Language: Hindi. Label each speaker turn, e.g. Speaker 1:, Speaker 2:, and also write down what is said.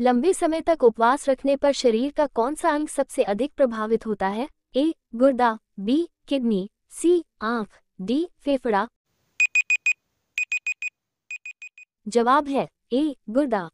Speaker 1: लंबे समय तक उपवास रखने पर शरीर का कौन सा अंग सबसे अधिक प्रभावित होता है ए गुर्दा बी किडनी सी आंख डी फेफड़ा जवाब है ए गुर्दा